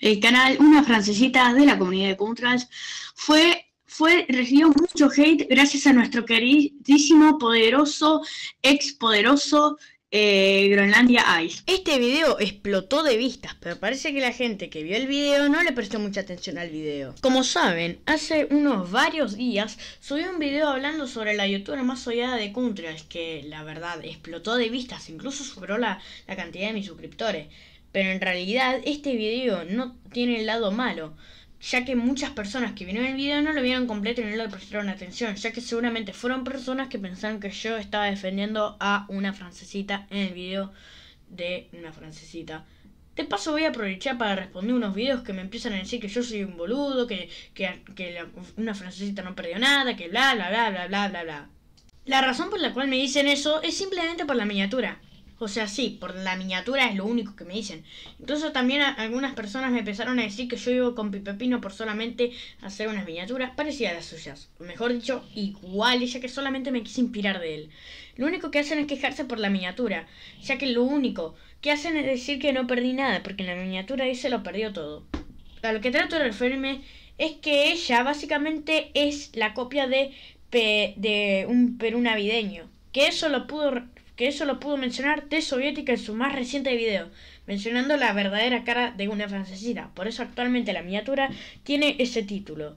el canal Una Francesita de la comunidad de countrys fue, fue, recibió mucho hate gracias a nuestro queridísimo, poderoso, expoderoso poderoso eh, Groenlandia Ice. Este video explotó de vistas, pero parece que la gente que vio el video no le prestó mucha atención al video. Como saben, hace unos varios días subí un video hablando sobre la youtuber más odiada de Country, que la verdad explotó de vistas, incluso superó la, la cantidad de mis suscriptores. Pero en realidad este video no tiene el lado malo, ya que muchas personas que vieron el video no lo vieron completo y no le prestaron atención, ya que seguramente fueron personas que pensaron que yo estaba defendiendo a una francesita en el video de una francesita. De paso voy a aprovechar para responder unos videos que me empiezan a decir que yo soy un boludo, que, que, que una francesita no perdió nada, que bla, bla, bla, bla, bla, bla, bla. La razón por la cual me dicen eso es simplemente por la miniatura. O sea, sí, por la miniatura es lo único que me dicen. Incluso también algunas personas me empezaron a decir que yo iba con Pipepino por solamente hacer unas miniaturas parecidas a las suyas. Mejor dicho, iguales, ya que solamente me quise inspirar de él. Lo único que hacen es quejarse por la miniatura, ya que lo único que hacen es decir que no perdí nada, porque en la miniatura se lo perdió todo. A lo que trato de referirme es que ella básicamente es la copia de, de un Perú navideño. Que eso lo pudo que eso lo pudo mencionar T Soviética en su más reciente video, mencionando la verdadera cara de una francesita Por eso actualmente la miniatura tiene ese título.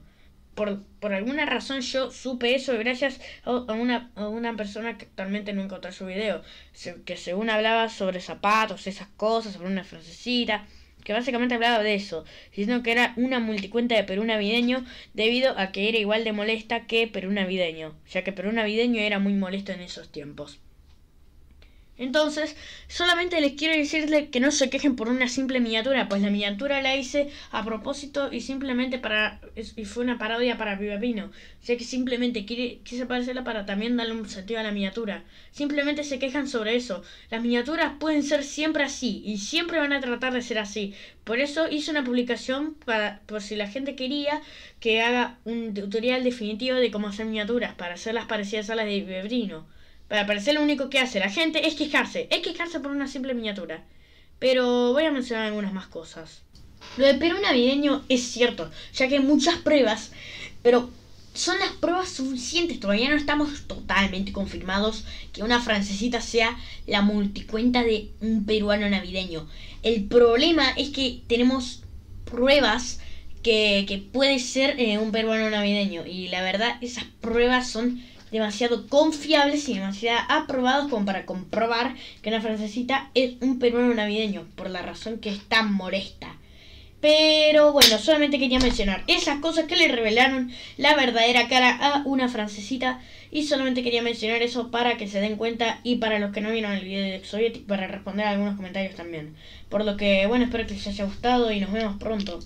Por, alguna razón yo supe eso gracias a una, una persona que actualmente no encontró su video, que según hablaba sobre zapatos, esas cosas, sobre una francesita que básicamente hablaba de eso, diciendo que era una multicuenta de Perú navideño debido a que era igual de molesta que Perú navideño, ya que Perú navideño era muy molesto en esos tiempos. Entonces, solamente les quiero decirle que no se quejen por una simple miniatura, pues la miniatura la hice a propósito y simplemente para. y fue una parodia para Vivebrino, que simplemente quiere, quise parecerla para también darle un sentido a la miniatura. Simplemente se quejan sobre eso. Las miniaturas pueden ser siempre así y siempre van a tratar de ser así. Por eso hice una publicación para, por si la gente quería que haga un tutorial definitivo de cómo hacer miniaturas para hacerlas parecidas a las de Vivebrino. Para parecer lo único que hace la gente es quejarse. Es quejarse por una simple miniatura. Pero voy a mencionar algunas más cosas. Lo del Perú navideño es cierto, ya que hay muchas pruebas, pero son las pruebas suficientes. Todavía no estamos totalmente confirmados que una francesita sea la multicuenta de un peruano navideño. El problema es que tenemos pruebas que, que puede ser eh, un peruano navideño. Y la verdad, esas pruebas son demasiado confiables y demasiado aprobados como para comprobar que una francesita es un peruano navideño, por la razón que es tan molesta. Pero bueno, solamente quería mencionar esas cosas que le revelaron la verdadera cara a una francesita. Y solamente quería mencionar eso para que se den cuenta y para los que no vieron el video de Soviético para responder algunos comentarios también. Por lo que bueno, espero que les haya gustado y nos vemos pronto.